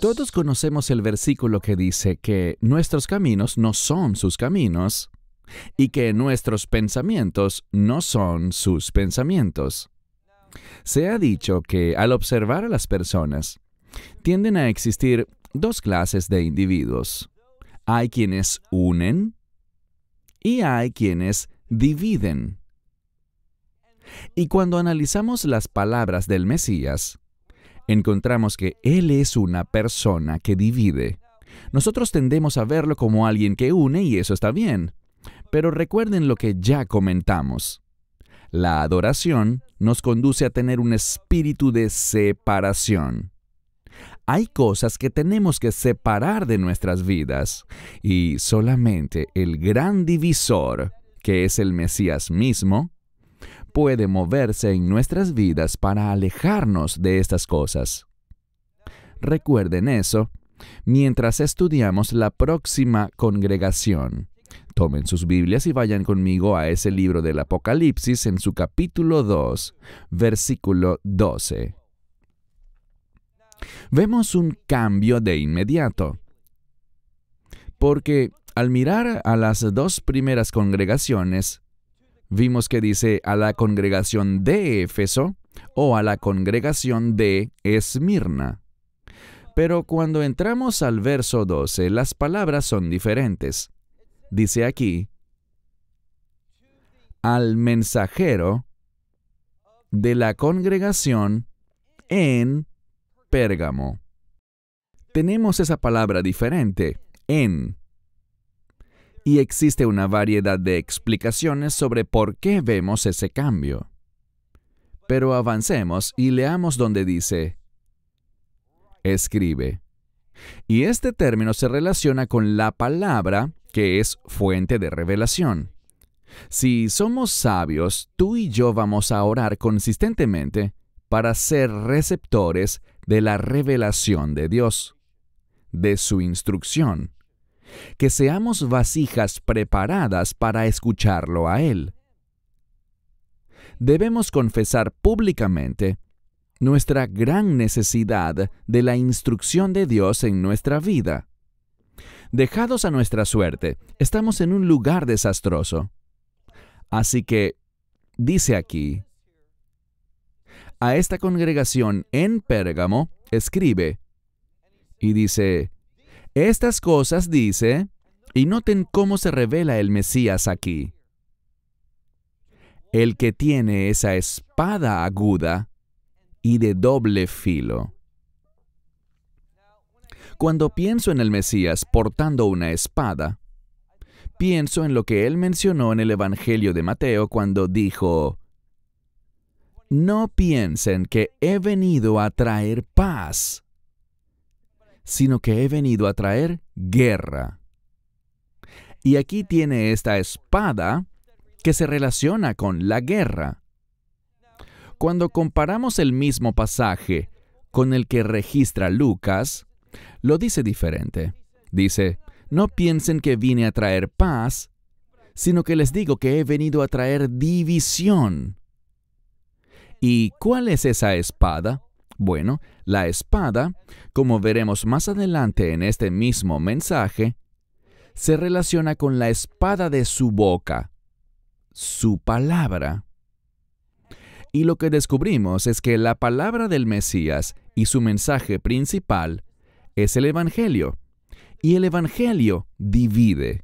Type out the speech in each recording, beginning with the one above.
Todos conocemos el versículo que dice que nuestros caminos no son sus caminos y que nuestros pensamientos no son sus pensamientos. Se ha dicho que al observar a las personas, tienden a existir dos clases de individuos. Hay quienes unen y hay quienes dividen. Y cuando analizamos las palabras del Mesías, encontramos que Él es una persona que divide. Nosotros tendemos a verlo como alguien que une y eso está bien. Pero recuerden lo que ya comentamos. La adoración nos conduce a tener un espíritu de separación. Hay cosas que tenemos que separar de nuestras vidas y solamente el gran divisor, que es el Mesías mismo, puede moverse en nuestras vidas para alejarnos de estas cosas. Recuerden eso mientras estudiamos la próxima congregación. Tomen sus Biblias y vayan conmigo a ese libro del Apocalipsis en su capítulo 2, versículo 12. Vemos un cambio de inmediato, porque al mirar a las dos primeras congregaciones, Vimos que dice a la congregación de Éfeso o a la congregación de Esmirna. Pero cuando entramos al verso 12, las palabras son diferentes. Dice aquí, al mensajero de la congregación en Pérgamo. Tenemos esa palabra diferente, en y existe una variedad de explicaciones sobre por qué vemos ese cambio. Pero avancemos y leamos donde dice, escribe. Y este término se relaciona con la palabra que es fuente de revelación. Si somos sabios, tú y yo vamos a orar consistentemente para ser receptores de la revelación de Dios, de su instrucción que seamos vasijas preparadas para escucharlo a Él. Debemos confesar públicamente nuestra gran necesidad de la instrucción de Dios en nuestra vida. Dejados a nuestra suerte, estamos en un lugar desastroso. Así que, dice aquí, a esta congregación en Pérgamo, escribe, y dice, estas cosas dice, y noten cómo se revela el Mesías aquí. El que tiene esa espada aguda y de doble filo. Cuando pienso en el Mesías portando una espada, pienso en lo que él mencionó en el Evangelio de Mateo cuando dijo, No piensen que he venido a traer paz sino que he venido a traer guerra. Y aquí tiene esta espada que se relaciona con la guerra. Cuando comparamos el mismo pasaje con el que registra Lucas, lo dice diferente. Dice, no piensen que vine a traer paz, sino que les digo que he venido a traer división. ¿Y cuál es esa espada? Bueno, la espada, como veremos más adelante en este mismo mensaje, se relaciona con la espada de su boca, su palabra. Y lo que descubrimos es que la palabra del Mesías y su mensaje principal es el Evangelio. Y el Evangelio divide.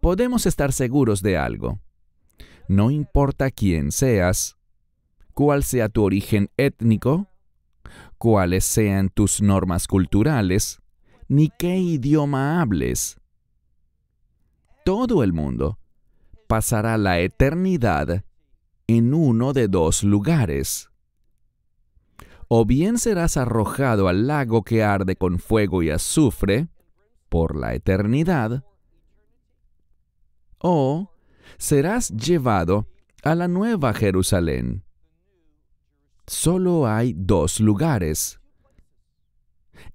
Podemos estar seguros de algo. No importa quién seas, cuál sea tu origen étnico, cuáles sean tus normas culturales, ni qué idioma hables. Todo el mundo pasará la eternidad en uno de dos lugares. O bien serás arrojado al lago que arde con fuego y azufre por la eternidad, o serás llevado a la nueva Jerusalén, solo hay dos lugares.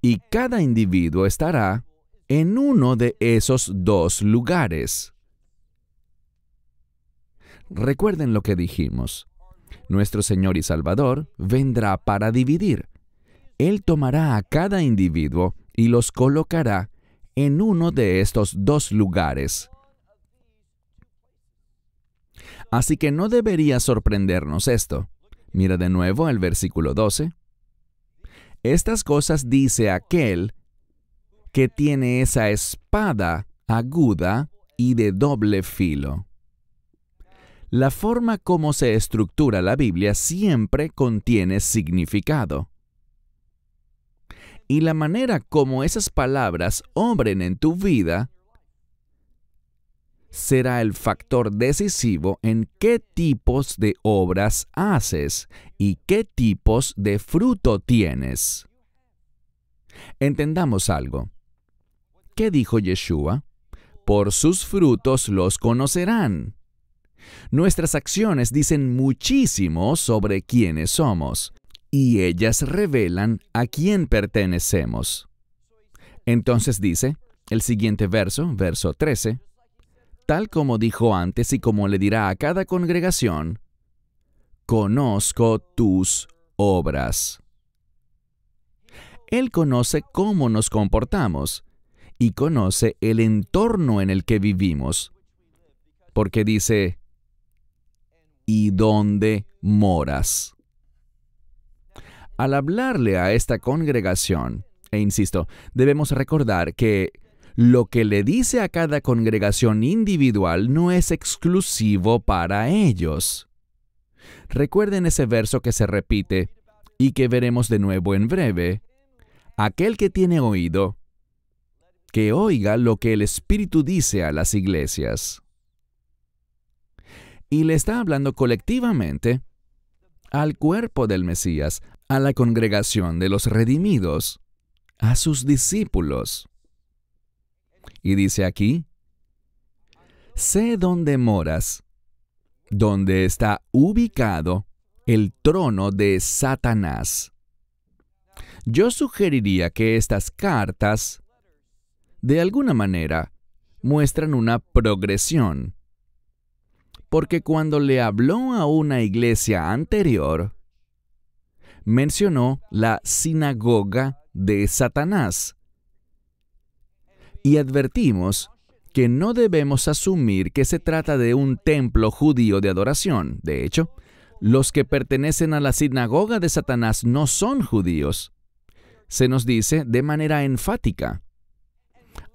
Y cada individuo estará en uno de esos dos lugares. Recuerden lo que dijimos. Nuestro Señor y Salvador vendrá para dividir. Él tomará a cada individuo y los colocará en uno de estos dos lugares. Así que no debería sorprendernos esto. Mira de nuevo el versículo 12. Estas cosas dice aquel que tiene esa espada aguda y de doble filo. La forma como se estructura la Biblia siempre contiene significado. Y la manera como esas palabras obren en tu vida será el factor decisivo en qué tipos de obras haces y qué tipos de fruto tienes. Entendamos algo. ¿Qué dijo Yeshua? Por sus frutos los conocerán. Nuestras acciones dicen muchísimo sobre quiénes somos, y ellas revelan a quién pertenecemos. Entonces dice, el siguiente verso, verso 13, tal como dijo antes y como le dirá a cada congregación, conozco tus obras. Él conoce cómo nos comportamos y conoce el entorno en el que vivimos, porque dice, ¿y dónde moras? Al hablarle a esta congregación, e insisto, debemos recordar que lo que le dice a cada congregación individual no es exclusivo para ellos. Recuerden ese verso que se repite y que veremos de nuevo en breve. Aquel que tiene oído, que oiga lo que el Espíritu dice a las iglesias. Y le está hablando colectivamente al cuerpo del Mesías, a la congregación de los redimidos, a sus discípulos. Y dice aquí, sé dónde moras, donde está ubicado el trono de Satanás. Yo sugeriría que estas cartas, de alguna manera, muestran una progresión. Porque cuando le habló a una iglesia anterior, mencionó la sinagoga de Satanás, y advertimos que no debemos asumir que se trata de un templo judío de adoración. De hecho, los que pertenecen a la sinagoga de Satanás no son judíos. Se nos dice de manera enfática.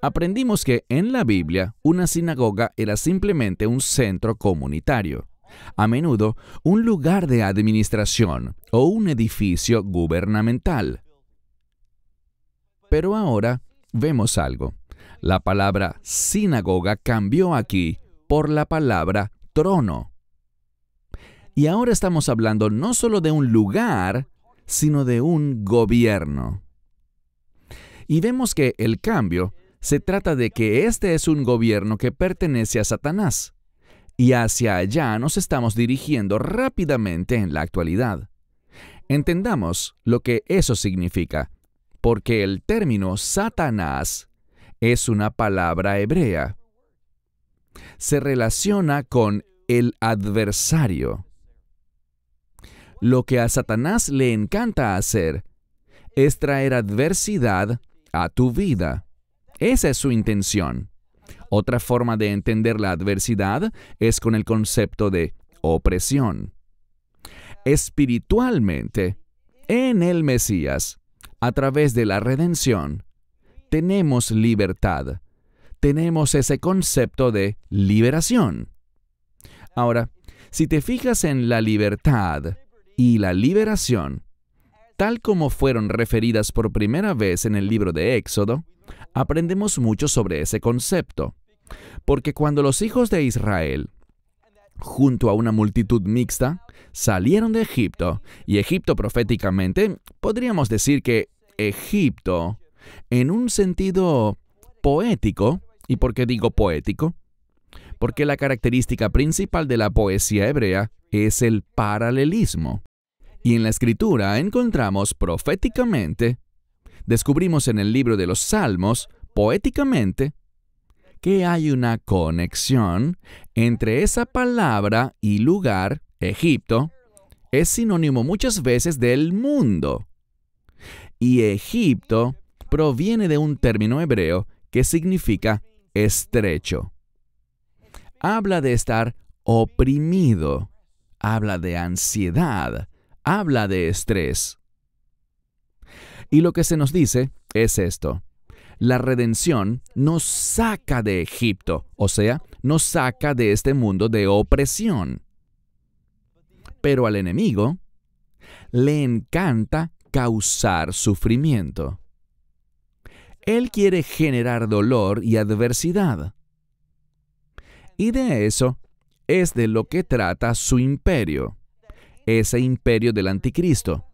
Aprendimos que en la Biblia una sinagoga era simplemente un centro comunitario, a menudo un lugar de administración o un edificio gubernamental. Pero ahora vemos algo. La palabra sinagoga cambió aquí por la palabra trono. Y ahora estamos hablando no solo de un lugar, sino de un gobierno. Y vemos que el cambio se trata de que este es un gobierno que pertenece a Satanás. Y hacia allá nos estamos dirigiendo rápidamente en la actualidad. Entendamos lo que eso significa, porque el término Satanás es una palabra hebrea. Se relaciona con el adversario. Lo que a Satanás le encanta hacer es traer adversidad a tu vida. Esa es su intención. Otra forma de entender la adversidad es con el concepto de opresión. Espiritualmente, en el Mesías, a través de la redención, tenemos libertad. Tenemos ese concepto de liberación. Ahora, si te fijas en la libertad y la liberación, tal como fueron referidas por primera vez en el libro de Éxodo, aprendemos mucho sobre ese concepto. Porque cuando los hijos de Israel, junto a una multitud mixta, salieron de Egipto, y Egipto proféticamente, podríamos decir que Egipto en un sentido poético. ¿Y por qué digo poético? Porque la característica principal de la poesía hebrea es el paralelismo. Y en la escritura encontramos proféticamente, descubrimos en el libro de los Salmos, poéticamente, que hay una conexión entre esa palabra y lugar, Egipto, es sinónimo muchas veces del mundo. Y Egipto proviene de un término hebreo que significa estrecho. Habla de estar oprimido, habla de ansiedad, habla de estrés. Y lo que se nos dice es esto. La redención nos saca de Egipto, o sea, nos saca de este mundo de opresión. Pero al enemigo le encanta causar sufrimiento. Él quiere generar dolor y adversidad. Y de eso es de lo que trata su imperio, ese imperio del anticristo.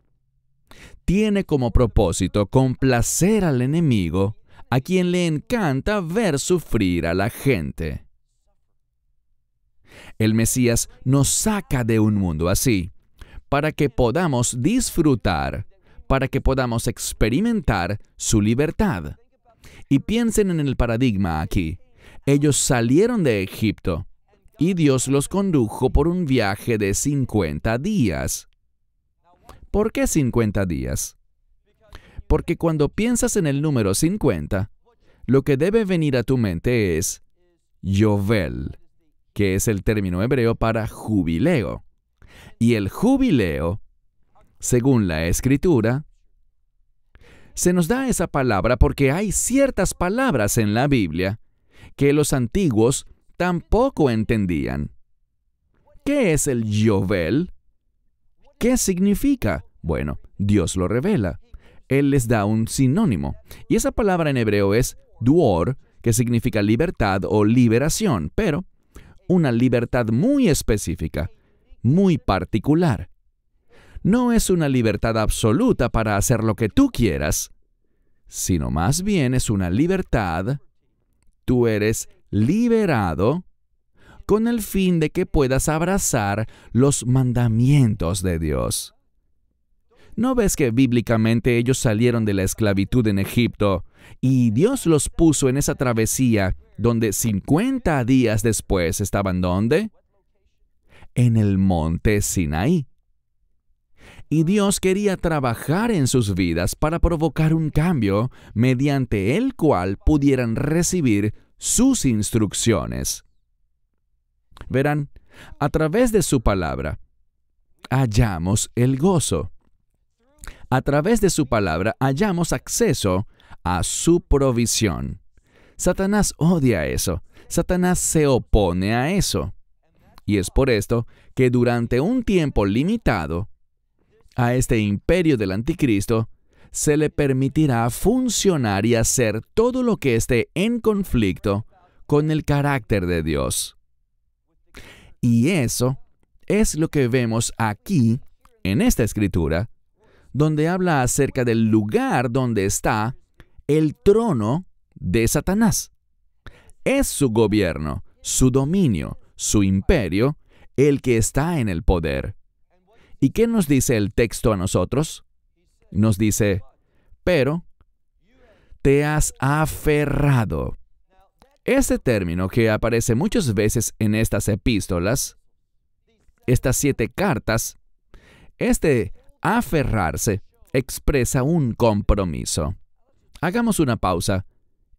Tiene como propósito complacer al enemigo, a quien le encanta ver sufrir a la gente. El Mesías nos saca de un mundo así, para que podamos disfrutar para que podamos experimentar su libertad. Y piensen en el paradigma aquí. Ellos salieron de Egipto y Dios los condujo por un viaje de 50 días. ¿Por qué 50 días? Porque cuando piensas en el número 50, lo que debe venir a tu mente es Yovel, que es el término hebreo para jubileo. Y el jubileo según la escritura, se nos da esa palabra porque hay ciertas palabras en la Biblia que los antiguos tampoco entendían. ¿Qué es el Yovel? ¿Qué significa? Bueno, Dios lo revela. Él les da un sinónimo. Y esa palabra en hebreo es duor, que significa libertad o liberación, pero una libertad muy específica, muy particular no es una libertad absoluta para hacer lo que tú quieras, sino más bien es una libertad, tú eres liberado con el fin de que puedas abrazar los mandamientos de Dios. ¿No ves que bíblicamente ellos salieron de la esclavitud en Egipto y Dios los puso en esa travesía donde 50 días después estaban donde? En el monte Sinaí y Dios quería trabajar en sus vidas para provocar un cambio mediante el cual pudieran recibir sus instrucciones. Verán, a través de su palabra, hallamos el gozo. A través de su palabra hallamos acceso a su provisión. Satanás odia eso. Satanás se opone a eso. Y es por esto que durante un tiempo limitado, a este imperio del anticristo, se le permitirá funcionar y hacer todo lo que esté en conflicto con el carácter de Dios. Y eso es lo que vemos aquí, en esta escritura, donde habla acerca del lugar donde está el trono de Satanás. Es su gobierno, su dominio, su imperio, el que está en el poder. ¿Y qué nos dice el texto a nosotros? Nos dice, pero te has aferrado. este término que aparece muchas veces en estas epístolas, estas siete cartas, este aferrarse expresa un compromiso. Hagamos una pausa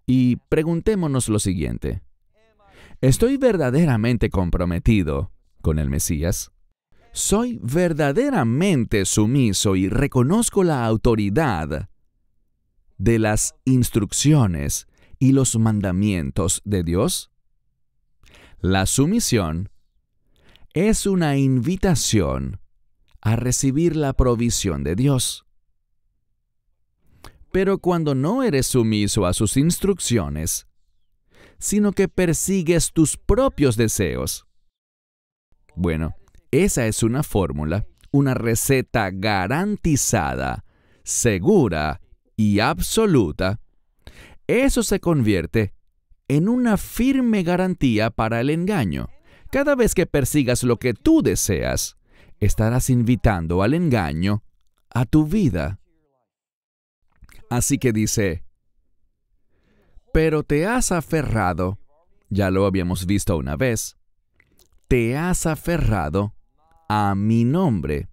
y preguntémonos lo siguiente. ¿Estoy verdaderamente comprometido con el Mesías? soy verdaderamente sumiso y reconozco la autoridad de las instrucciones y los mandamientos de Dios? La sumisión es una invitación a recibir la provisión de Dios. Pero cuando no eres sumiso a sus instrucciones, sino que persigues tus propios deseos, bueno, esa es una fórmula, una receta garantizada, segura y absoluta. Eso se convierte en una firme garantía para el engaño. Cada vez que persigas lo que tú deseas, estarás invitando al engaño a tu vida. Así que dice, pero te has aferrado, ya lo habíamos visto una vez, te has aferrado a mi nombre.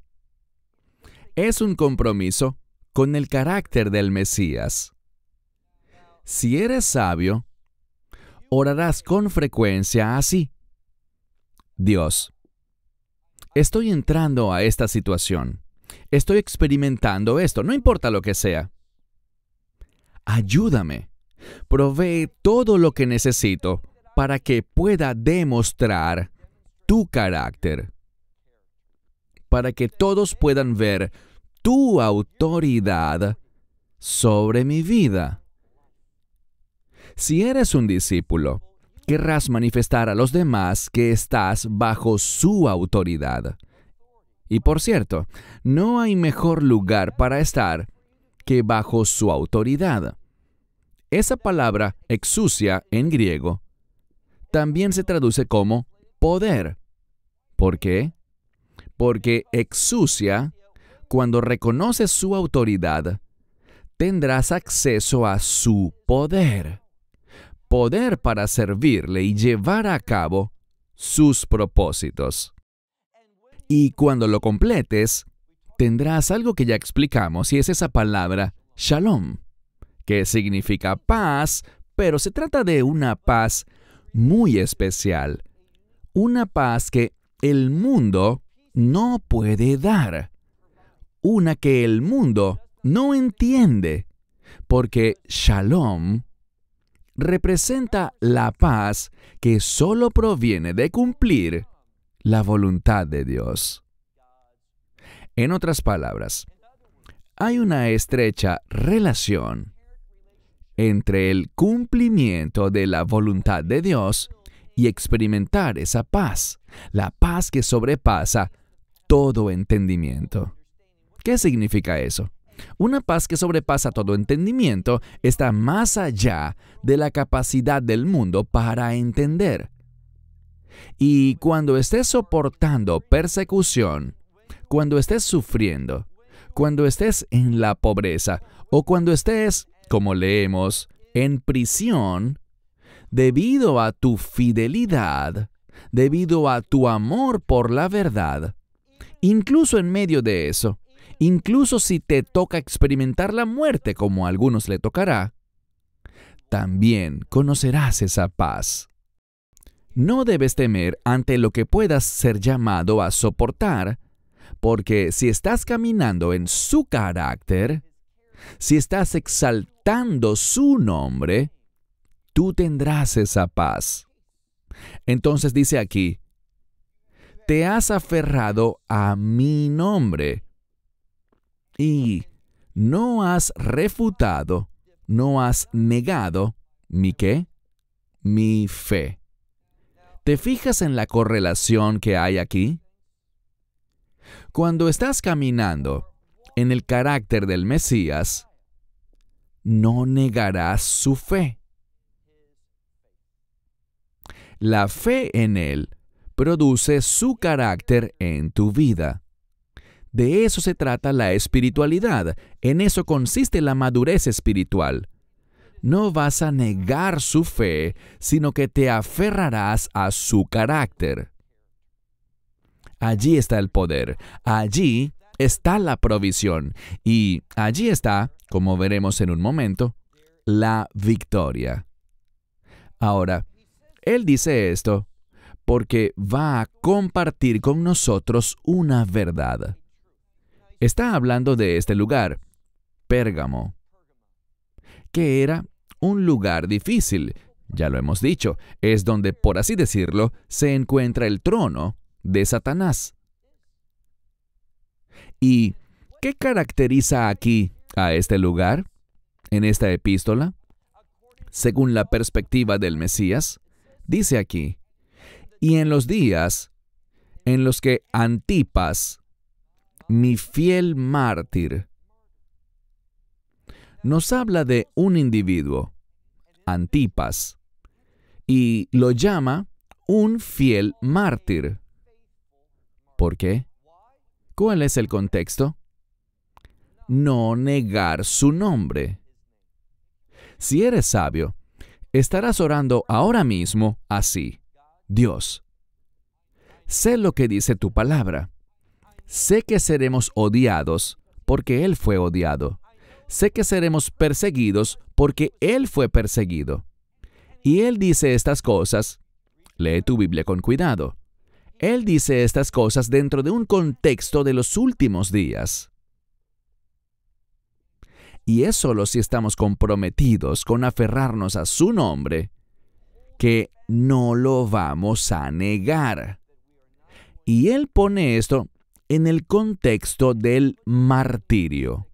Es un compromiso con el carácter del Mesías. Si eres sabio, orarás con frecuencia así. Dios, estoy entrando a esta situación. Estoy experimentando esto, no importa lo que sea. Ayúdame. Provee todo lo que necesito para que pueda demostrar tu carácter para que todos puedan ver tu autoridad sobre mi vida. Si eres un discípulo, querrás manifestar a los demás que estás bajo su autoridad. Y por cierto, no hay mejor lugar para estar que bajo su autoridad. Esa palabra exusia en griego también se traduce como poder. ¿Por qué? porque exucia, cuando reconoces su autoridad, tendrás acceso a su poder, poder para servirle y llevar a cabo sus propósitos. Y cuando lo completes, tendrás algo que ya explicamos y es esa palabra shalom, que significa paz, pero se trata de una paz muy especial, una paz que el mundo no puede dar, una que el mundo no entiende, porque shalom representa la paz que solo proviene de cumplir la voluntad de Dios. En otras palabras, hay una estrecha relación entre el cumplimiento de la voluntad de Dios y experimentar esa paz, la paz que sobrepasa todo entendimiento. ¿Qué significa eso? Una paz que sobrepasa todo entendimiento está más allá de la capacidad del mundo para entender. Y cuando estés soportando persecución, cuando estés sufriendo, cuando estés en la pobreza o cuando estés, como leemos, en prisión, debido a tu fidelidad, debido a tu amor por la verdad, Incluso en medio de eso, incluso si te toca experimentar la muerte como a algunos le tocará, también conocerás esa paz. No debes temer ante lo que puedas ser llamado a soportar, porque si estás caminando en su carácter, si estás exaltando su nombre, tú tendrás esa paz. Entonces dice aquí, te has aferrado a mi nombre y no has refutado, no has negado mi qué, mi fe. ¿Te fijas en la correlación que hay aquí? Cuando estás caminando en el carácter del Mesías, no negarás su fe. La fe en Él produce su carácter en tu vida. De eso se trata la espiritualidad, en eso consiste la madurez espiritual. No vas a negar su fe, sino que te aferrarás a su carácter. Allí está el poder, allí está la provisión y allí está, como veremos en un momento, la victoria. Ahora, él dice esto porque va a compartir con nosotros una verdad. Está hablando de este lugar, Pérgamo, que era un lugar difícil, ya lo hemos dicho, es donde, por así decirlo, se encuentra el trono de Satanás. ¿Y qué caracteriza aquí a este lugar, en esta epístola? Según la perspectiva del Mesías, dice aquí, y en los días en los que Antipas, mi fiel mártir, nos habla de un individuo, Antipas, y lo llama un fiel mártir. ¿Por qué? ¿Cuál es el contexto? No negar su nombre. Si eres sabio, estarás orando ahora mismo así. Dios, sé lo que dice tu palabra. Sé que seremos odiados porque Él fue odiado. Sé que seremos perseguidos porque Él fue perseguido. Y Él dice estas cosas. Lee tu Biblia con cuidado. Él dice estas cosas dentro de un contexto de los últimos días. Y es solo si estamos comprometidos con aferrarnos a su nombre que no lo vamos a negar. Y él pone esto en el contexto del martirio.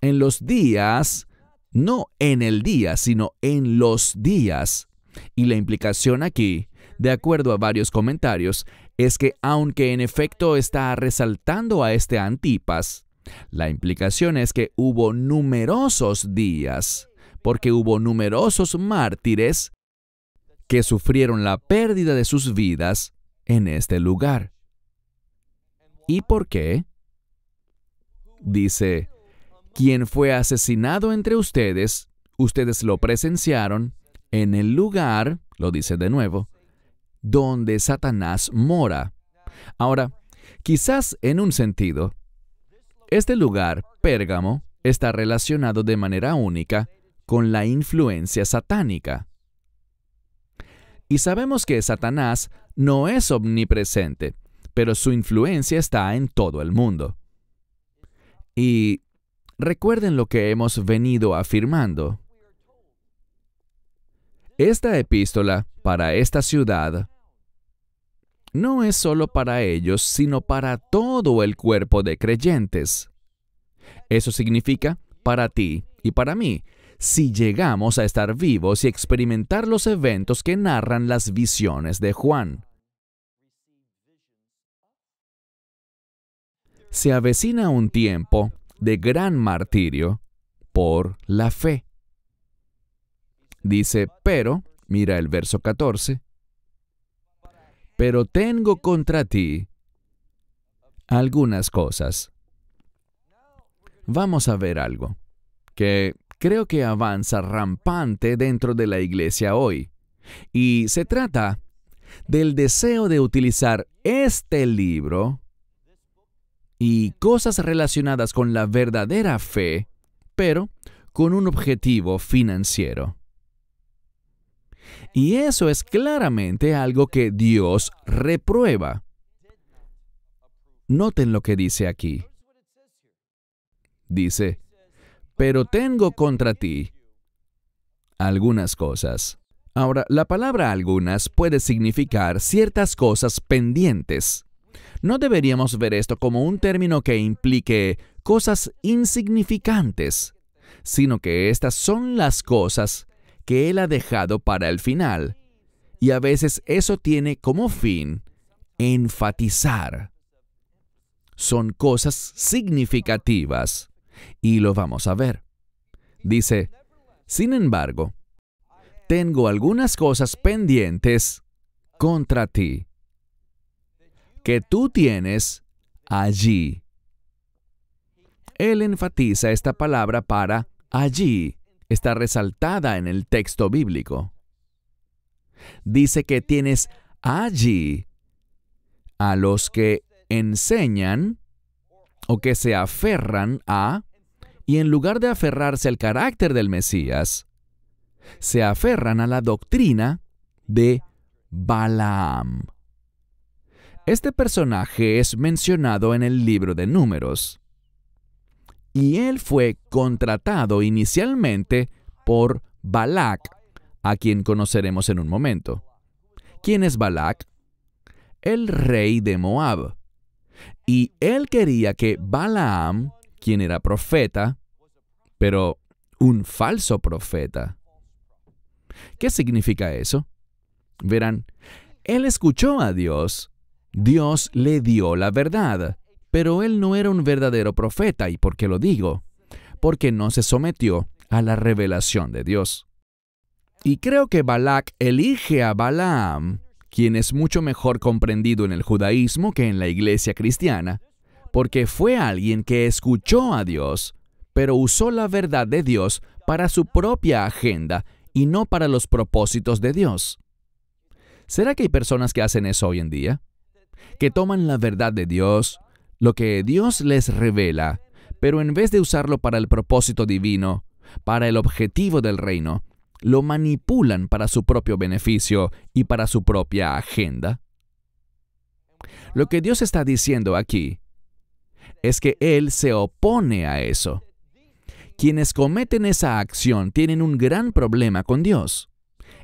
En los días, no en el día, sino en los días. Y la implicación aquí, de acuerdo a varios comentarios, es que aunque en efecto está resaltando a este Antipas, la implicación es que hubo numerosos días porque hubo numerosos mártires que sufrieron la pérdida de sus vidas en este lugar. ¿Y por qué? Dice, quien fue asesinado entre ustedes, ustedes lo presenciaron en el lugar, lo dice de nuevo, donde Satanás mora. Ahora, quizás en un sentido, este lugar, Pérgamo, está relacionado de manera única con la influencia satánica. Y sabemos que Satanás no es omnipresente, pero su influencia está en todo el mundo. Y recuerden lo que hemos venido afirmando. Esta epístola para esta ciudad no es solo para ellos, sino para todo el cuerpo de creyentes. Eso significa para ti y para mí, si llegamos a estar vivos y experimentar los eventos que narran las visiones de Juan. Se avecina un tiempo de gran martirio por la fe. Dice, pero, mira el verso 14, pero tengo contra ti algunas cosas. Vamos a ver algo que creo que avanza rampante dentro de la iglesia hoy. Y se trata del deseo de utilizar este libro y cosas relacionadas con la verdadera fe, pero con un objetivo financiero. Y eso es claramente algo que Dios reprueba. Noten lo que dice aquí. Dice, pero tengo contra ti algunas cosas. Ahora, la palabra algunas puede significar ciertas cosas pendientes. No deberíamos ver esto como un término que implique cosas insignificantes, sino que estas son las cosas que Él ha dejado para el final. Y a veces eso tiene como fin enfatizar. Son cosas significativas y lo vamos a ver. Dice, sin embargo, tengo algunas cosas pendientes contra ti que tú tienes allí. Él enfatiza esta palabra para allí. Está resaltada en el texto bíblico. Dice que tienes allí a los que enseñan o que se aferran a, y en lugar de aferrarse al carácter del Mesías, se aferran a la doctrina de Balaam. Este personaje es mencionado en el libro de números, y él fue contratado inicialmente por Balac, a quien conoceremos en un momento. ¿Quién es Balac? El rey de Moab. Y él quería que Balaam, quien era profeta, pero un falso profeta. ¿Qué significa eso? Verán, él escuchó a Dios, Dios le dio la verdad, pero él no era un verdadero profeta. ¿Y por qué lo digo? Porque no se sometió a la revelación de Dios. Y creo que Balak elige a Balaam quien es mucho mejor comprendido en el judaísmo que en la iglesia cristiana, porque fue alguien que escuchó a Dios, pero usó la verdad de Dios para su propia agenda y no para los propósitos de Dios. ¿Será que hay personas que hacen eso hoy en día? Que toman la verdad de Dios, lo que Dios les revela, pero en vez de usarlo para el propósito divino, para el objetivo del reino, lo manipulan para su propio beneficio y para su propia agenda? Lo que Dios está diciendo aquí es que Él se opone a eso. Quienes cometen esa acción tienen un gran problema con Dios.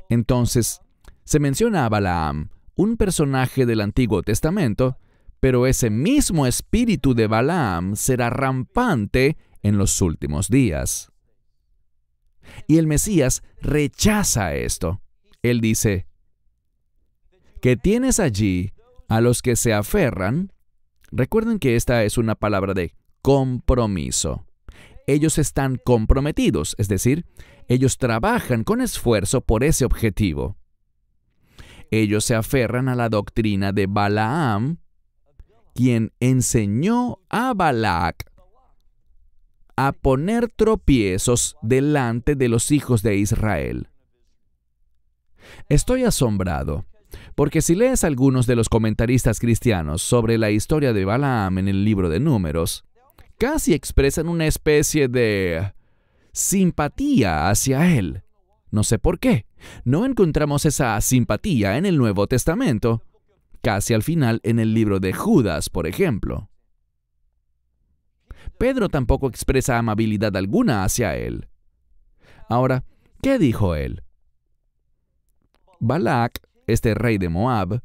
Entonces, se menciona a Balaam, un personaje del Antiguo Testamento, pero ese mismo espíritu de Balaam será rampante en los últimos días. Y el Mesías rechaza esto. Él dice, que tienes allí a los que se aferran, recuerden que esta es una palabra de compromiso. Ellos están comprometidos, es decir, ellos trabajan con esfuerzo por ese objetivo. Ellos se aferran a la doctrina de Balaam, quien enseñó a Balac a poner tropiezos delante de los hijos de Israel. Estoy asombrado, porque si lees algunos de los comentaristas cristianos sobre la historia de Balaam en el libro de números, casi expresan una especie de simpatía hacia él. No sé por qué. No encontramos esa simpatía en el Nuevo Testamento, casi al final en el libro de Judas, por ejemplo. Pedro tampoco expresa amabilidad alguna hacia él. Ahora, ¿qué dijo él? Balak, este rey de Moab,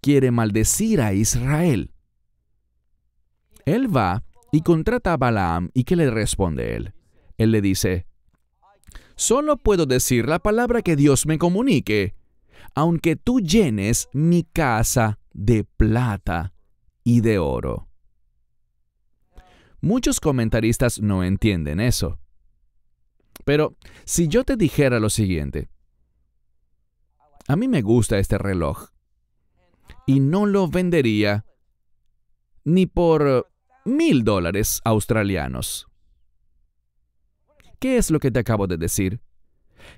quiere maldecir a Israel. Él va y contrata a Balaam y ¿qué le responde él? Él le dice, solo puedo decir la palabra que Dios me comunique, aunque tú llenes mi casa de plata y de oro. Muchos comentaristas no entienden eso. Pero si yo te dijera lo siguiente, a mí me gusta este reloj y no lo vendería ni por eh, mil dólares australianos. ¿Qué es lo que te acabo de decir?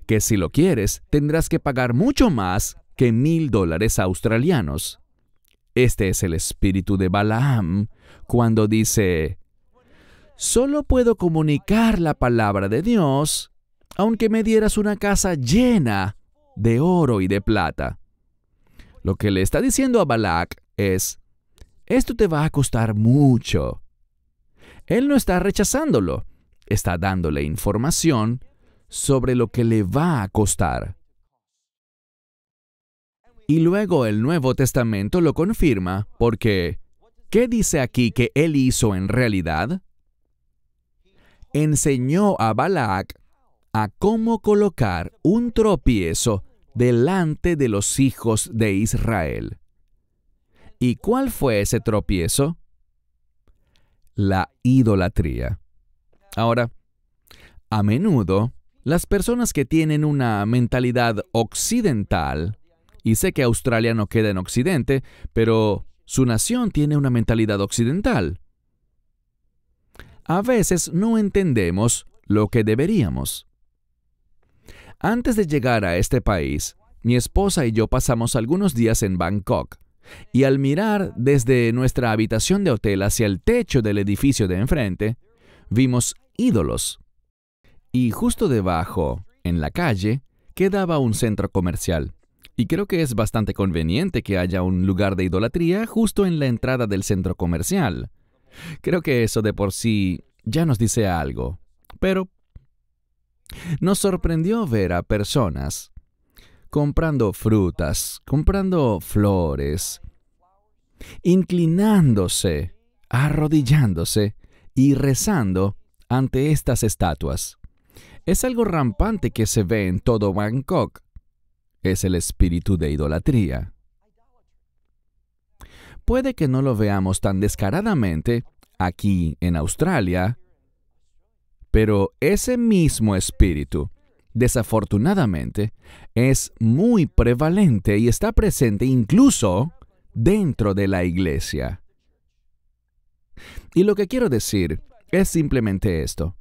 Que si lo quieres, tendrás que pagar mucho más que mil dólares australianos. Este es el espíritu de Balaam cuando dice, Solo puedo comunicar la palabra de Dios aunque me dieras una casa llena de oro y de plata. Lo que le está diciendo a Balak es, esto te va a costar mucho. Él no está rechazándolo, está dándole información sobre lo que le va a costar. Y luego el Nuevo Testamento lo confirma porque, ¿qué dice aquí que él hizo en realidad? enseñó a Balac a cómo colocar un tropiezo delante de los hijos de Israel. ¿Y cuál fue ese tropiezo? La idolatría. Ahora, a menudo, las personas que tienen una mentalidad occidental, y sé que Australia no queda en Occidente, pero su nación tiene una mentalidad occidental. A veces no entendemos lo que deberíamos. Antes de llegar a este país, mi esposa y yo pasamos algunos días en Bangkok, y al mirar desde nuestra habitación de hotel hacia el techo del edificio de enfrente, vimos ídolos. Y justo debajo, en la calle, quedaba un centro comercial. Y creo que es bastante conveniente que haya un lugar de idolatría justo en la entrada del centro comercial, Creo que eso de por sí ya nos dice algo, pero nos sorprendió ver a personas comprando frutas, comprando flores, inclinándose, arrodillándose y rezando ante estas estatuas. Es algo rampante que se ve en todo Bangkok. Es el espíritu de idolatría puede que no lo veamos tan descaradamente aquí en Australia, pero ese mismo espíritu, desafortunadamente, es muy prevalente y está presente incluso dentro de la iglesia. Y lo que quiero decir es simplemente esto.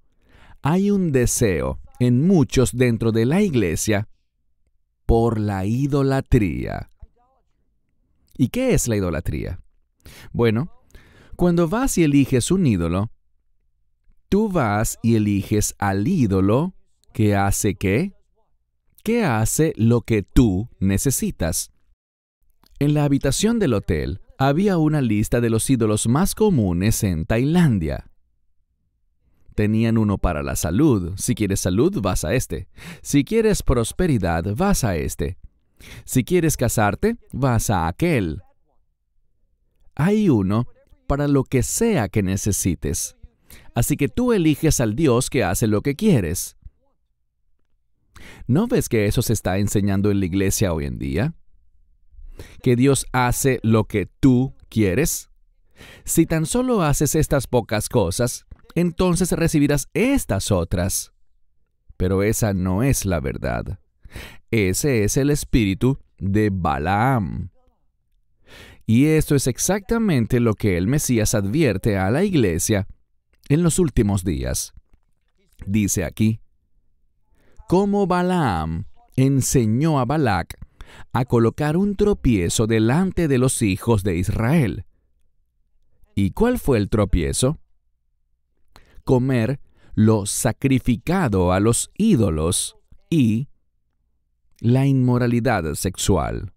Hay un deseo en muchos dentro de la iglesia por la idolatría. ¿Y qué es la idolatría? Bueno, cuando vas y eliges un ídolo, tú vas y eliges al ídolo que hace qué? Que hace lo que tú necesitas. En la habitación del hotel había una lista de los ídolos más comunes en Tailandia. Tenían uno para la salud. Si quieres salud, vas a este. Si quieres prosperidad, vas a este. Si quieres casarte, vas a aquel. Hay uno para lo que sea que necesites. Así que tú eliges al Dios que hace lo que quieres. ¿No ves que eso se está enseñando en la iglesia hoy en día? ¿Que Dios hace lo que tú quieres? Si tan solo haces estas pocas cosas, entonces recibirás estas otras. Pero esa no es la verdad. Ese es el espíritu de Balaam. Y esto es exactamente lo que el Mesías advierte a la iglesia en los últimos días. Dice aquí, ¿Cómo Balaam enseñó a Balac a colocar un tropiezo delante de los hijos de Israel. ¿Y cuál fue el tropiezo? Comer lo sacrificado a los ídolos y la inmoralidad sexual.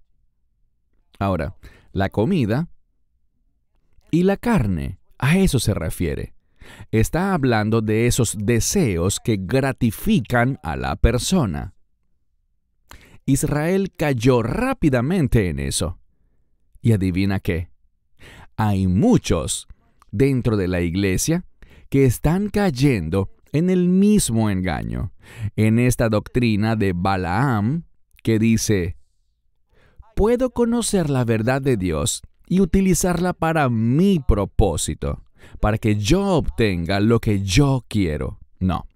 Ahora, la comida y la carne, a eso se refiere. Está hablando de esos deseos que gratifican a la persona. Israel cayó rápidamente en eso. Y adivina qué. Hay muchos dentro de la iglesia que están cayendo en el mismo engaño, en esta doctrina de Balaam que dice, puedo conocer la verdad de Dios y utilizarla para mi propósito, para que yo obtenga lo que yo quiero. No,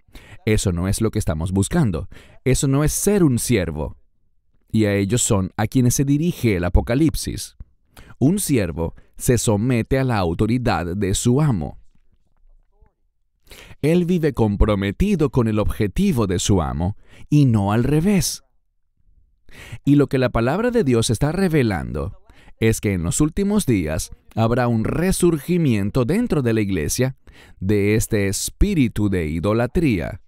eso no es lo que estamos buscando. Eso no es ser un siervo. Y a ellos son a quienes se dirige el Apocalipsis. Un siervo se somete a la autoridad de su amo. Él vive comprometido con el objetivo de su amo y no al revés. Y lo que la palabra de Dios está revelando es que en los últimos días habrá un resurgimiento dentro de la iglesia de este espíritu de idolatría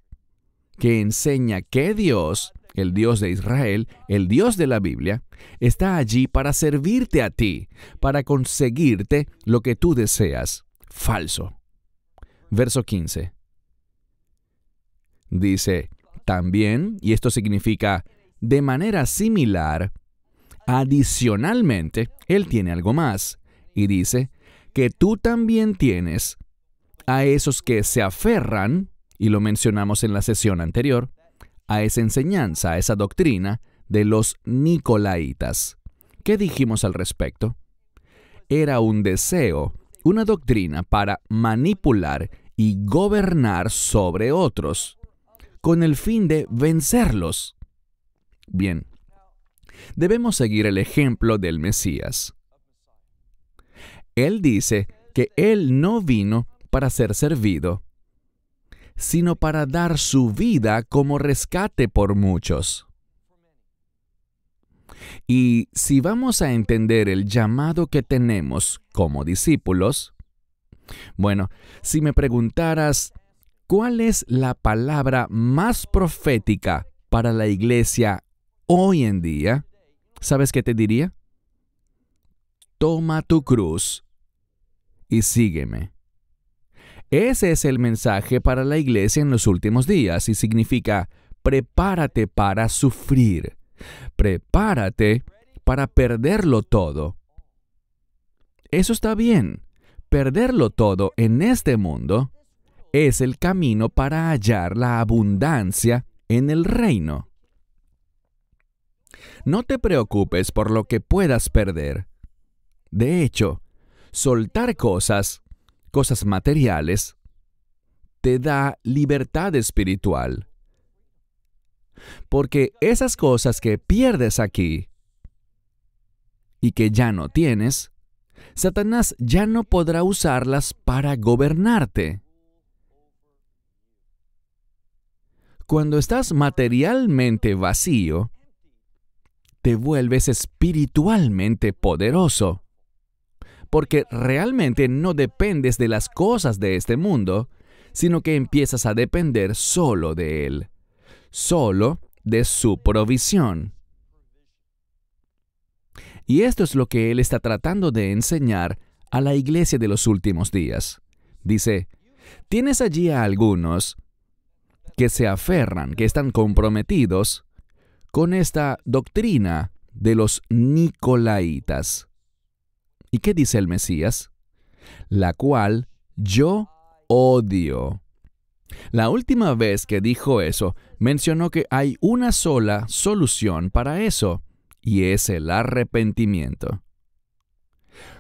que enseña que Dios, el Dios de Israel, el Dios de la Biblia, está allí para servirte a ti, para conseguirte lo que tú deseas. Falso. Verso 15. Dice, también, y esto significa de manera similar, adicionalmente, él tiene algo más y dice que tú también tienes a esos que se aferran, y lo mencionamos en la sesión anterior, a esa enseñanza, a esa doctrina de los Nicolaitas. ¿Qué dijimos al respecto? Era un deseo, una doctrina para manipular y gobernar sobre otros, con el fin de vencerlos. Bien, debemos seguir el ejemplo del Mesías. Él dice que Él no vino para ser servido, sino para dar su vida como rescate por muchos. Y si vamos a entender el llamado que tenemos como discípulos, bueno, si me preguntaras, ¿cuál es la palabra más profética para la iglesia Hoy en día, ¿sabes qué te diría? Toma tu cruz y sígueme. Ese es el mensaje para la iglesia en los últimos días y significa, prepárate para sufrir, prepárate para perderlo todo. Eso está bien, perderlo todo en este mundo es el camino para hallar la abundancia en el reino. No te preocupes por lo que puedas perder. De hecho, soltar cosas, cosas materiales, te da libertad espiritual. Porque esas cosas que pierdes aquí y que ya no tienes, Satanás ya no podrá usarlas para gobernarte. Cuando estás materialmente vacío, te vuelves espiritualmente poderoso. Porque realmente no dependes de las cosas de este mundo, sino que empiezas a depender solo de Él, solo de su provisión. Y esto es lo que Él está tratando de enseñar a la iglesia de los últimos días. Dice, tienes allí a algunos que se aferran, que están comprometidos con esta doctrina de los Nicolaitas. ¿Y qué dice el Mesías? La cual yo odio. La última vez que dijo eso, mencionó que hay una sola solución para eso, y es el arrepentimiento.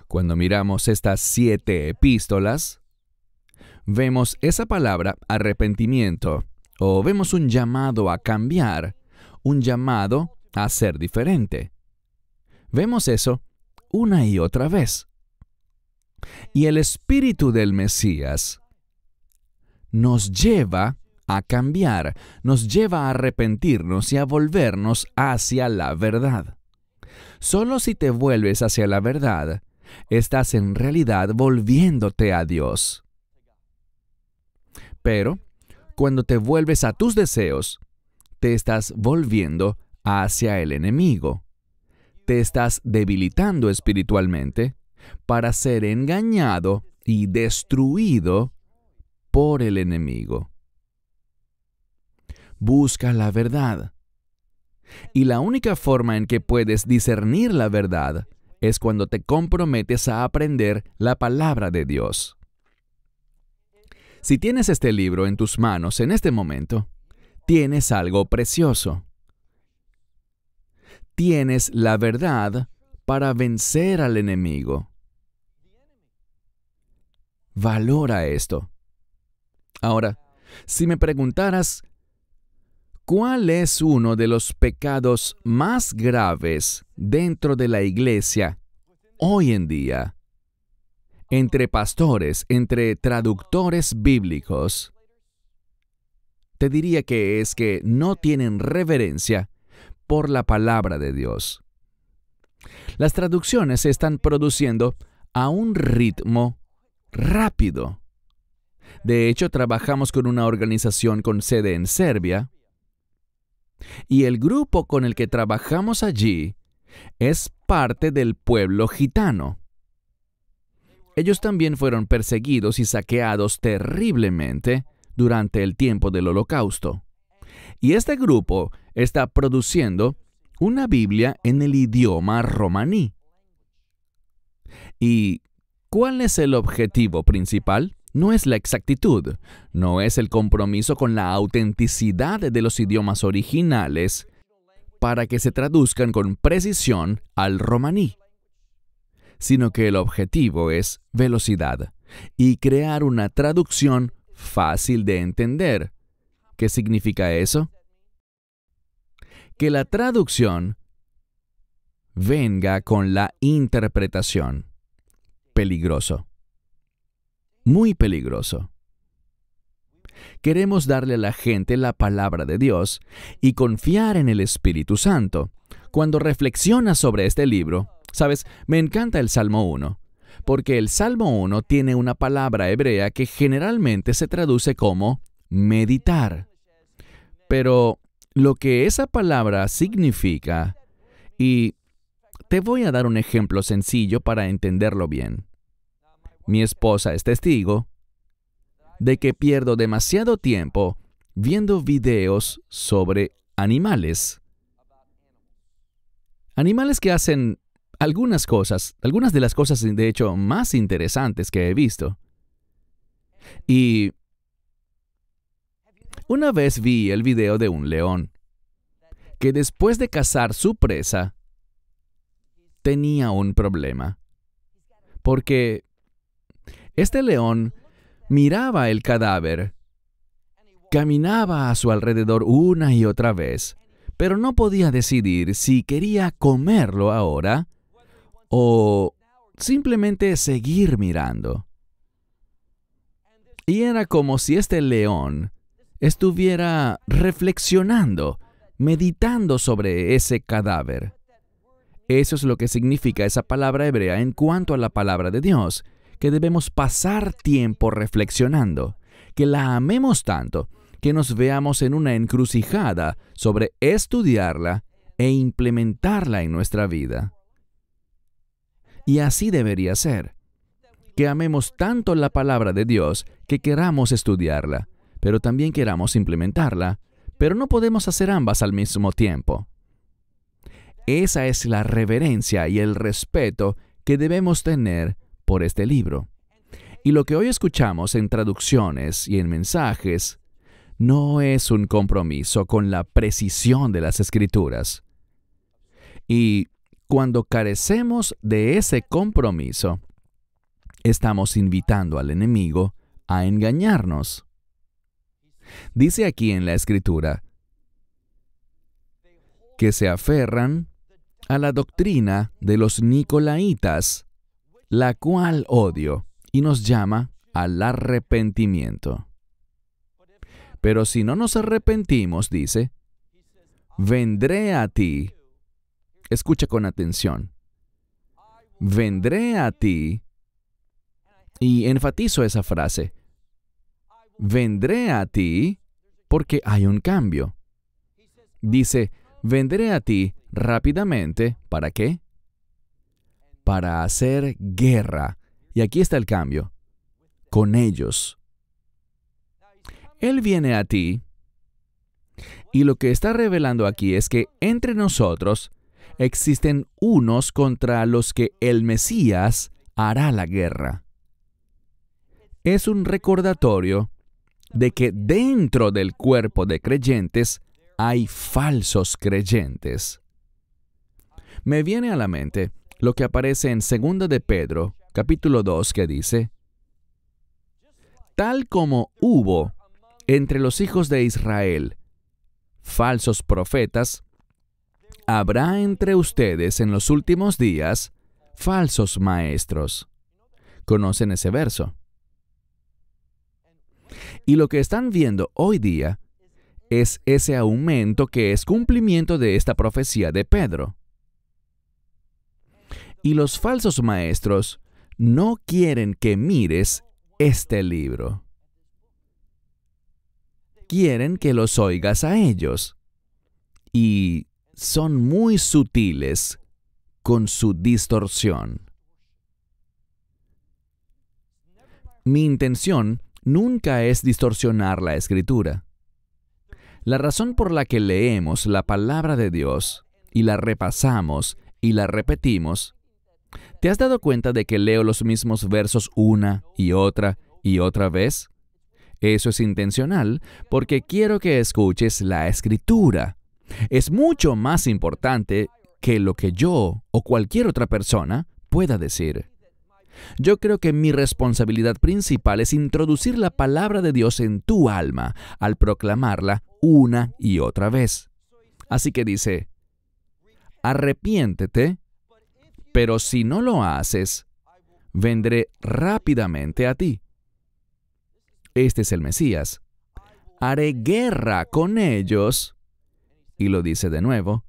Cuando miramos estas siete epístolas, vemos esa palabra arrepentimiento, o vemos un llamado a cambiar, un llamado a ser diferente. Vemos eso una y otra vez. Y el espíritu del Mesías nos lleva a cambiar, nos lleva a arrepentirnos y a volvernos hacia la verdad. Solo si te vuelves hacia la verdad, estás en realidad volviéndote a Dios. Pero, cuando te vuelves a tus deseos, te estás volviendo hacia el enemigo. Te estás debilitando espiritualmente para ser engañado y destruido por el enemigo. Busca la verdad. Y la única forma en que puedes discernir la verdad es cuando te comprometes a aprender la palabra de Dios. Si tienes este libro en tus manos en este momento, tienes algo precioso. Tienes la verdad para vencer al enemigo. Valora esto. Ahora, si me preguntaras, ¿cuál es uno de los pecados más graves dentro de la iglesia hoy en día? Entre pastores, entre traductores bíblicos, te diría que es que no tienen reverencia por la palabra de Dios. Las traducciones se están produciendo a un ritmo rápido. De hecho, trabajamos con una organización con sede en Serbia y el grupo con el que trabajamos allí es parte del pueblo gitano. Ellos también fueron perseguidos y saqueados terriblemente durante el tiempo del holocausto. Y este grupo está produciendo una Biblia en el idioma romaní. ¿Y cuál es el objetivo principal? No es la exactitud, no es el compromiso con la autenticidad de los idiomas originales para que se traduzcan con precisión al romaní, sino que el objetivo es velocidad y crear una traducción fácil de entender. ¿Qué significa eso? Que la traducción venga con la interpretación. Peligroso. Muy peligroso. Queremos darle a la gente la palabra de Dios y confiar en el Espíritu Santo. Cuando reflexionas sobre este libro, sabes, me encanta el Salmo 1 porque el Salmo 1 tiene una palabra hebrea que generalmente se traduce como meditar. Pero lo que esa palabra significa, y te voy a dar un ejemplo sencillo para entenderlo bien. Mi esposa es testigo de que pierdo demasiado tiempo viendo videos sobre animales. Animales que hacen algunas cosas, algunas de las cosas de hecho más interesantes que he visto. Y una vez vi el video de un león que después de cazar su presa tenía un problema. Porque este león miraba el cadáver, caminaba a su alrededor una y otra vez, pero no podía decidir si quería comerlo ahora o simplemente seguir mirando. Y era como si este león estuviera reflexionando, meditando sobre ese cadáver. Eso es lo que significa esa palabra hebrea en cuanto a la palabra de Dios, que debemos pasar tiempo reflexionando, que la amemos tanto, que nos veamos en una encrucijada sobre estudiarla e implementarla en nuestra vida. Y así debería ser. Que amemos tanto la palabra de Dios que queramos estudiarla, pero también queramos implementarla, pero no podemos hacer ambas al mismo tiempo. Esa es la reverencia y el respeto que debemos tener por este libro. Y lo que hoy escuchamos en traducciones y en mensajes no es un compromiso con la precisión de las escrituras. Y cuando carecemos de ese compromiso, estamos invitando al enemigo a engañarnos. Dice aquí en la escritura que se aferran a la doctrina de los nicolaitas, la cual odio, y nos llama al arrepentimiento. Pero si no nos arrepentimos, dice, vendré a ti Escucha con atención. Vendré a ti. Y enfatizo esa frase. Vendré a ti porque hay un cambio. Dice, vendré a ti rápidamente. ¿Para qué? Para hacer guerra. Y aquí está el cambio. Con ellos. Él viene a ti. Y lo que está revelando aquí es que entre nosotros existen unos contra los que el Mesías hará la guerra. Es un recordatorio de que dentro del cuerpo de creyentes hay falsos creyentes. Me viene a la mente lo que aparece en 2 de Pedro, capítulo 2, que dice, Tal como hubo entre los hijos de Israel falsos profetas, Habrá entre ustedes en los últimos días falsos maestros. ¿Conocen ese verso? Y lo que están viendo hoy día es ese aumento que es cumplimiento de esta profecía de Pedro. Y los falsos maestros no quieren que mires este libro. Quieren que los oigas a ellos. Y son muy sutiles con su distorsión. Mi intención nunca es distorsionar la escritura. La razón por la que leemos la palabra de Dios y la repasamos y la repetimos, ¿te has dado cuenta de que leo los mismos versos una y otra y otra vez? Eso es intencional porque quiero que escuches la escritura es mucho más importante que lo que yo o cualquier otra persona pueda decir. Yo creo que mi responsabilidad principal es introducir la palabra de Dios en tu alma al proclamarla una y otra vez. Así que dice, arrepiéntete, pero si no lo haces, vendré rápidamente a ti. Este es el Mesías. Haré guerra con ellos y lo dice de nuevo,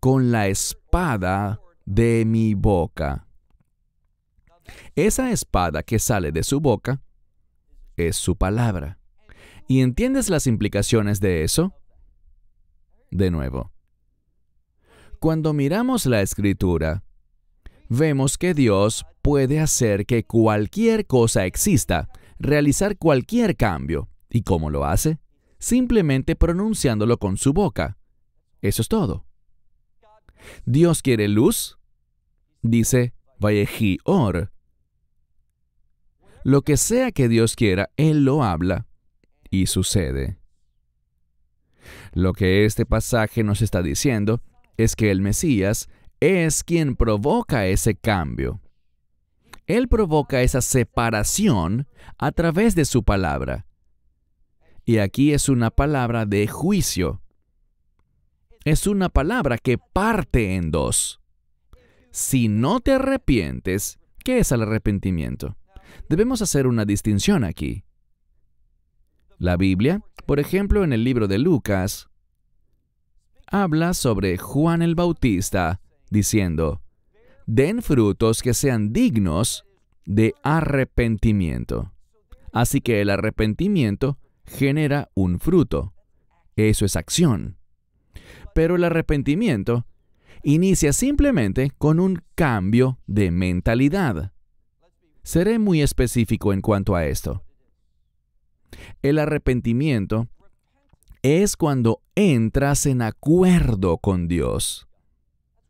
con la espada de mi boca. Esa espada que sale de su boca es su palabra. ¿Y entiendes las implicaciones de eso? De nuevo, cuando miramos la escritura, vemos que Dios puede hacer que cualquier cosa exista, realizar cualquier cambio. ¿Y cómo lo hace? Simplemente pronunciándolo con su boca. Eso es todo. Dios quiere luz, dice or. Lo que sea que Dios quiera, Él lo habla y sucede. Lo que este pasaje nos está diciendo es que el Mesías es quien provoca ese cambio. Él provoca esa separación a través de su palabra. Y aquí es una palabra de juicio es una palabra que parte en dos. Si no te arrepientes, ¿qué es el arrepentimiento? Debemos hacer una distinción aquí. La Biblia, por ejemplo, en el libro de Lucas, habla sobre Juan el Bautista diciendo, den frutos que sean dignos de arrepentimiento. Así que el arrepentimiento genera un fruto. Eso es acción. Pero el arrepentimiento inicia simplemente con un cambio de mentalidad. Seré muy específico en cuanto a esto. El arrepentimiento es cuando entras en acuerdo con Dios.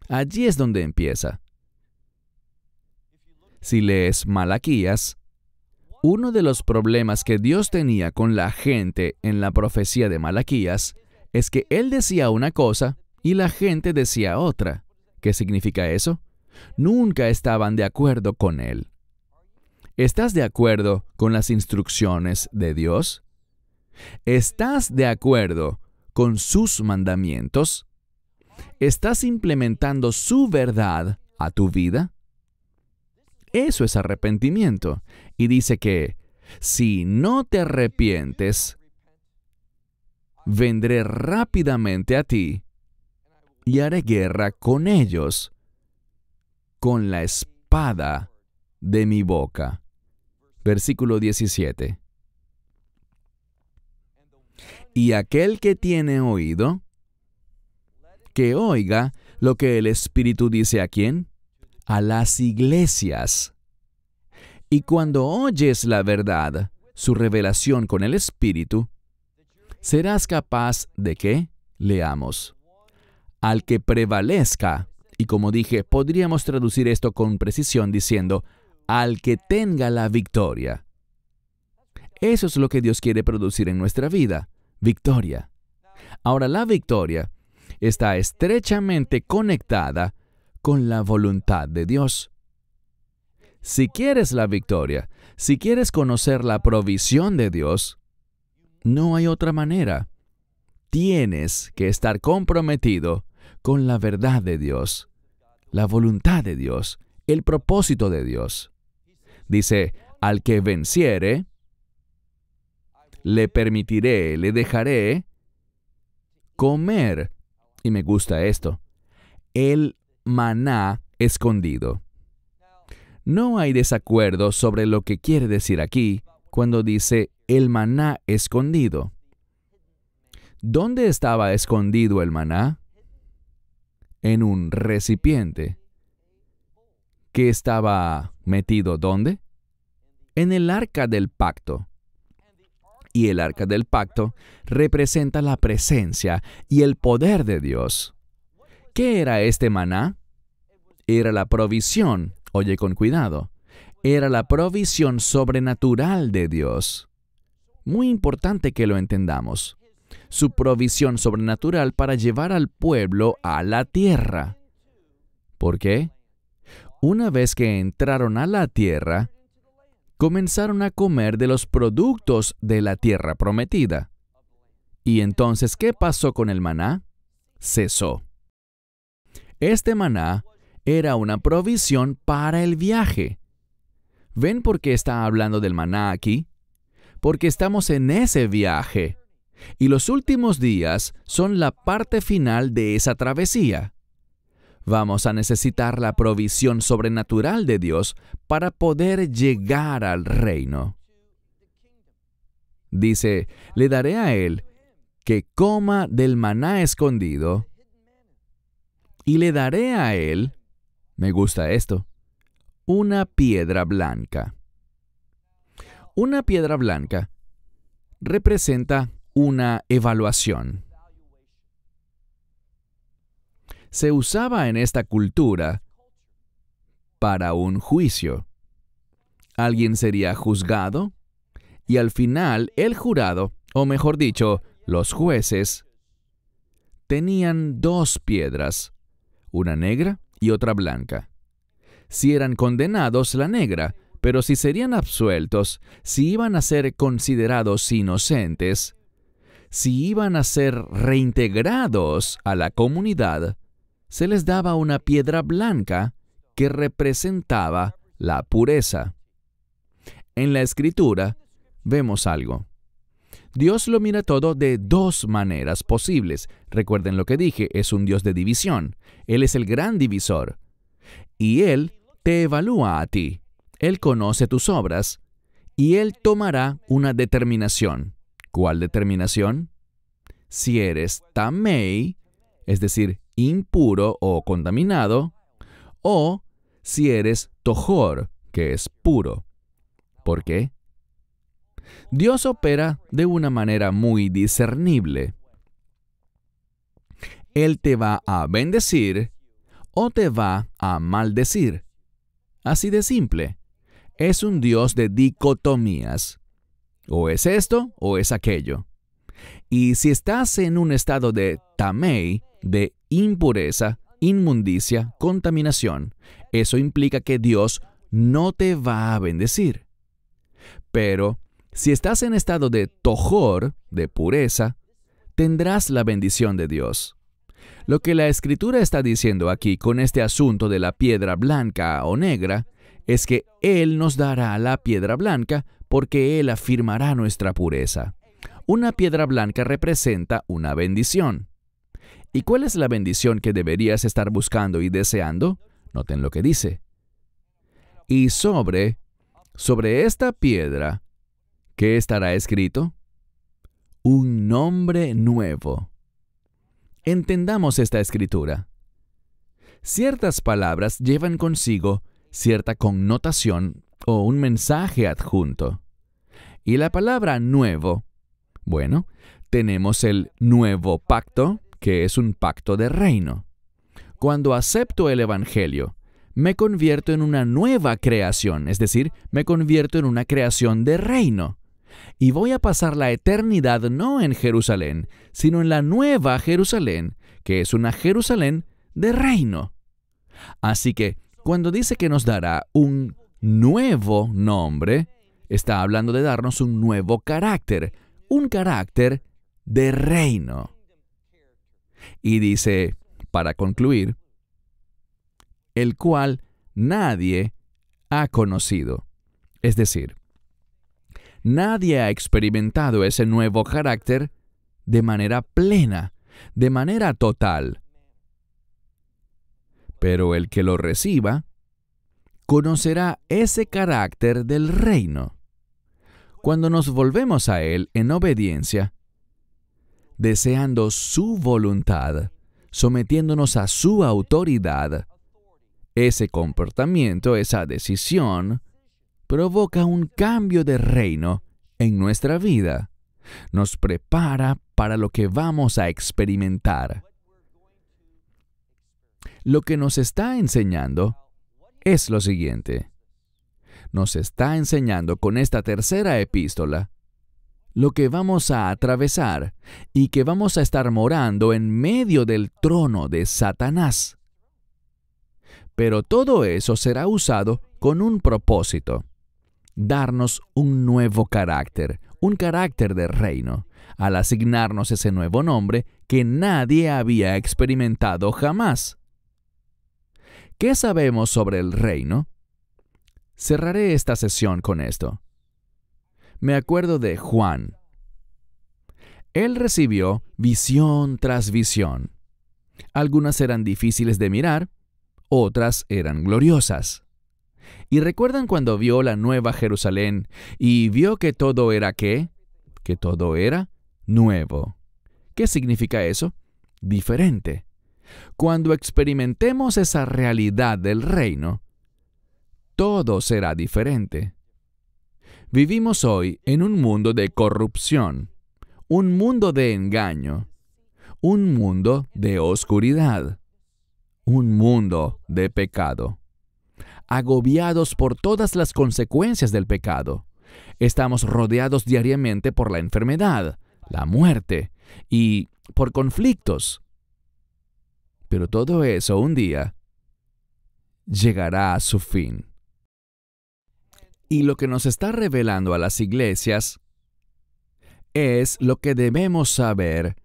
Allí es donde empieza. Si lees Malaquías, uno de los problemas que Dios tenía con la gente en la profecía de Malaquías es que él decía una cosa y la gente decía otra. ¿Qué significa eso? Nunca estaban de acuerdo con él. ¿Estás de acuerdo con las instrucciones de Dios? ¿Estás de acuerdo con sus mandamientos? ¿Estás implementando su verdad a tu vida? Eso es arrepentimiento. Y dice que, si no te arrepientes, vendré rápidamente a ti y haré guerra con ellos con la espada de mi boca. Versículo 17. Y aquel que tiene oído, que oiga lo que el Espíritu dice a quién? A las iglesias. Y cuando oyes la verdad, su revelación con el Espíritu, serás capaz de que leamos. Al que prevalezca, y como dije, podríamos traducir esto con precisión diciendo, al que tenga la victoria. Eso es lo que Dios quiere producir en nuestra vida, victoria. Ahora, la victoria está estrechamente conectada con la voluntad de Dios. Si quieres la victoria, si quieres conocer la provisión de Dios, no hay otra manera. Tienes que estar comprometido con la verdad de Dios, la voluntad de Dios, el propósito de Dios. Dice, al que venciere, le permitiré, le dejaré comer. Y me gusta esto. El maná escondido. No hay desacuerdo sobre lo que quiere decir aquí cuando dice el maná escondido. ¿Dónde estaba escondido el maná? En un recipiente. ¿Que estaba metido dónde? En el arca del pacto. Y el arca del pacto representa la presencia y el poder de Dios. ¿Qué era este maná? Era la provisión, oye con cuidado, era la provisión sobrenatural de Dios. Muy importante que lo entendamos. Su provisión sobrenatural para llevar al pueblo a la tierra. ¿Por qué? Una vez que entraron a la tierra, comenzaron a comer de los productos de la tierra prometida. ¿Y entonces qué pasó con el maná? Cesó. Este maná era una provisión para el viaje. ¿Ven por qué está hablando del maná aquí? porque estamos en ese viaje. Y los últimos días son la parte final de esa travesía. Vamos a necesitar la provisión sobrenatural de Dios para poder llegar al reino. Dice, le daré a él que coma del maná escondido y le daré a él, me gusta esto, una piedra blanca. Una piedra blanca representa una evaluación. Se usaba en esta cultura para un juicio. Alguien sería juzgado y al final el jurado, o mejor dicho, los jueces, tenían dos piedras, una negra y otra blanca. Si eran condenados, la negra, pero si serían absueltos, si iban a ser considerados inocentes, si iban a ser reintegrados a la comunidad, se les daba una piedra blanca que representaba la pureza. En la escritura vemos algo. Dios lo mira todo de dos maneras posibles. Recuerden lo que dije, es un Dios de división. Él es el gran divisor. Y Él te evalúa a ti. Él conoce tus obras y Él tomará una determinación. ¿Cuál determinación? Si eres tamei, es decir, impuro o contaminado, o si eres tojor, que es puro. ¿Por qué? Dios opera de una manera muy discernible. Él te va a bendecir o te va a maldecir. Así de simple es un Dios de dicotomías. O es esto o es aquello. Y si estás en un estado de tamei, de impureza, inmundicia, contaminación, eso implica que Dios no te va a bendecir. Pero si estás en estado de tojor, de pureza, tendrás la bendición de Dios. Lo que la escritura está diciendo aquí con este asunto de la piedra blanca o negra es que Él nos dará la piedra blanca porque Él afirmará nuestra pureza. Una piedra blanca representa una bendición. ¿Y cuál es la bendición que deberías estar buscando y deseando? Noten lo que dice. Y sobre, sobre esta piedra, ¿qué estará escrito? Un nombre nuevo. Entendamos esta escritura. Ciertas palabras llevan consigo cierta connotación o un mensaje adjunto. Y la palabra nuevo, bueno, tenemos el nuevo pacto, que es un pacto de reino. Cuando acepto el Evangelio, me convierto en una nueva creación, es decir, me convierto en una creación de reino. Y voy a pasar la eternidad no en Jerusalén, sino en la nueva Jerusalén, que es una Jerusalén de reino. Así que cuando dice que nos dará un nuevo nombre, está hablando de darnos un nuevo carácter, un carácter de reino. Y dice, para concluir, el cual nadie ha conocido. Es decir, nadie ha experimentado ese nuevo carácter de manera plena, de manera total, pero el que lo reciba conocerá ese carácter del reino. Cuando nos volvemos a Él en obediencia, deseando su voluntad, sometiéndonos a su autoridad, ese comportamiento, esa decisión, provoca un cambio de reino en nuestra vida. Nos prepara para lo que vamos a experimentar. Lo que nos está enseñando es lo siguiente. Nos está enseñando con esta tercera epístola lo que vamos a atravesar y que vamos a estar morando en medio del trono de Satanás. Pero todo eso será usado con un propósito, darnos un nuevo carácter, un carácter de reino, al asignarnos ese nuevo nombre que nadie había experimentado jamás. ¿Qué sabemos sobre el reino? Cerraré esta sesión con esto. Me acuerdo de Juan. Él recibió visión tras visión. Algunas eran difíciles de mirar, otras eran gloriosas. ¿Y recuerdan cuando vio la nueva Jerusalén y vio que todo era qué? Que todo era nuevo. ¿Qué significa eso? Diferente. Cuando experimentemos esa realidad del reino, todo será diferente. Vivimos hoy en un mundo de corrupción, un mundo de engaño, un mundo de oscuridad, un mundo de pecado, agobiados por todas las consecuencias del pecado. Estamos rodeados diariamente por la enfermedad, la muerte y por conflictos, pero todo eso un día llegará a su fin. Y lo que nos está revelando a las iglesias es lo que debemos saber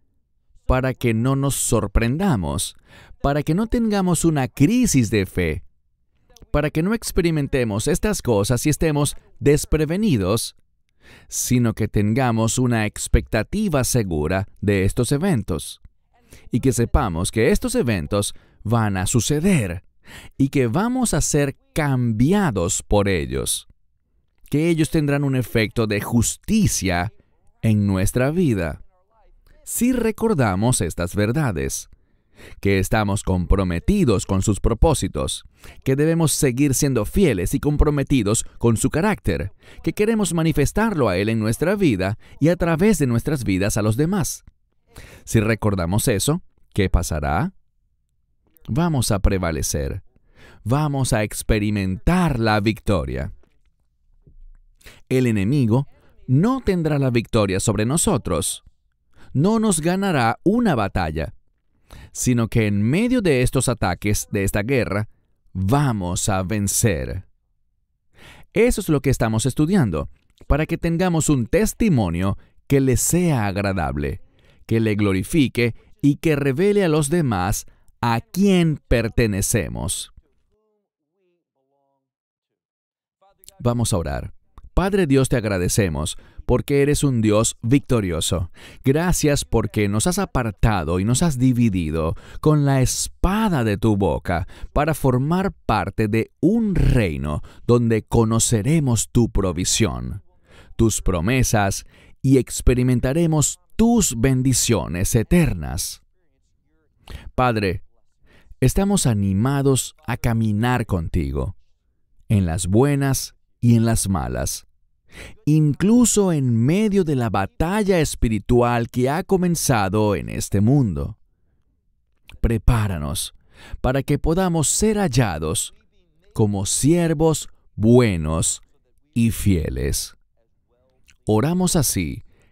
para que no nos sorprendamos, para que no tengamos una crisis de fe, para que no experimentemos estas cosas y estemos desprevenidos, sino que tengamos una expectativa segura de estos eventos y que sepamos que estos eventos van a suceder y que vamos a ser cambiados por ellos, que ellos tendrán un efecto de justicia en nuestra vida. Si recordamos estas verdades, que estamos comprometidos con sus propósitos, que debemos seguir siendo fieles y comprometidos con su carácter, que queremos manifestarlo a Él en nuestra vida y a través de nuestras vidas a los demás, si recordamos eso, ¿qué pasará? Vamos a prevalecer. Vamos a experimentar la victoria. El enemigo no tendrá la victoria sobre nosotros. No nos ganará una batalla, sino que en medio de estos ataques, de esta guerra, vamos a vencer. Eso es lo que estamos estudiando, para que tengamos un testimonio que le sea agradable que le glorifique y que revele a los demás a quién pertenecemos. Vamos a orar. Padre Dios, te agradecemos porque eres un Dios victorioso. Gracias porque nos has apartado y nos has dividido con la espada de tu boca para formar parte de un reino donde conoceremos tu provisión, tus promesas y experimentaremos tus bendiciones eternas. Padre, estamos animados a caminar contigo, en las buenas y en las malas, incluso en medio de la batalla espiritual que ha comenzado en este mundo. Prepáranos para que podamos ser hallados como siervos buenos y fieles. Oramos así